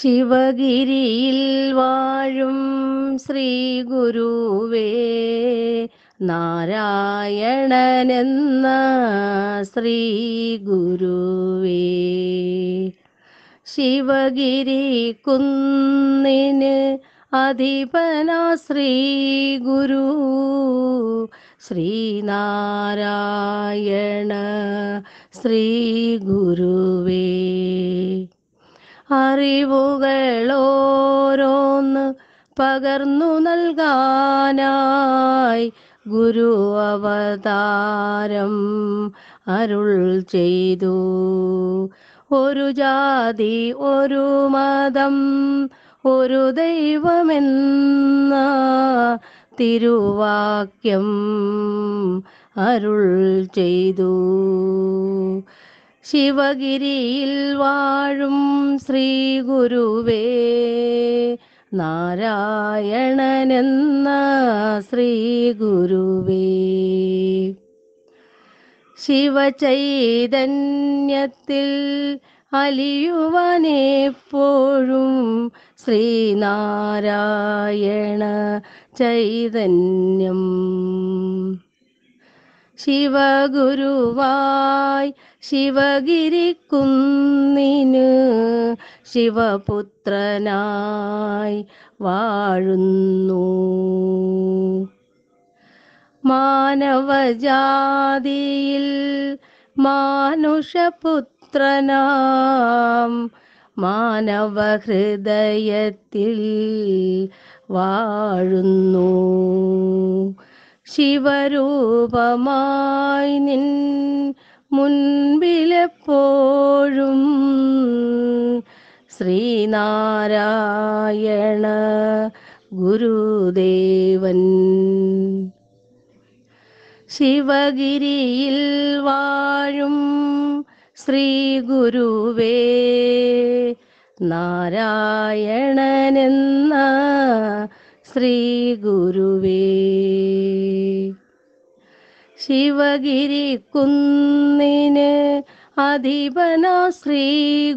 ശിവഗിരിയിൽ വാഴും ശ്രീ ഗുരുവേ നാരായണനെന്ന ശ്രീ ഗുരുവേ ശിവഗിരി കുന്നിന് അധിപന ശ്രീ ഗുരു ശ്രീനാരായണ ശ്രീ ഗുരുവേ അറിവുകളോരോന്ന് പകർന്നു നൽകാനായി ഗുരു അവതാരം അരുൾ ചെയ്തു ഒരു ജാതി ഒരു മതം ഒരു ദൈവമെന്ന തിരുവാക്യം അരുൾ ചെയ്തു ശിവഗിരിയിൽ വാഴും ശ്രീ ഗുരുവേ നാരായണനെന്ന ശ്രീ ഗുരുവേ ശിവചൈതന്യത്തിൽ അലിയുവനെപ്പോഴും ശ്രീനാരായണ ചൈതന്യം ശിവഗുരുവായി ശിവഗിരിക്കുന്നിനു ശിവപുത്രനായി വാഴുന്നു മാനവജാതിയിൽ മാനുഷപുത്രനാം മാനവഹൃദയത്തിൽ വാഴുന്നു ശിവരൂപമായി നിൻ മുൻ എപ്പോഴും ശ്രീനാരായണ ഗുരുദേവൻ ശിവഗിരിയിൽ വാഴും ശ്രീ ഗുരുവേ നാരായണനെന്ന ശ്രീ ഗുരുവേ ശിവഗിരി കുന്നിന് അധിപന ശ്രീ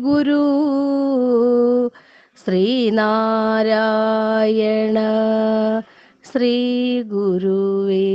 ഗുരു ശ്രീനാരായണ ശ്രീ ഗുരുവേ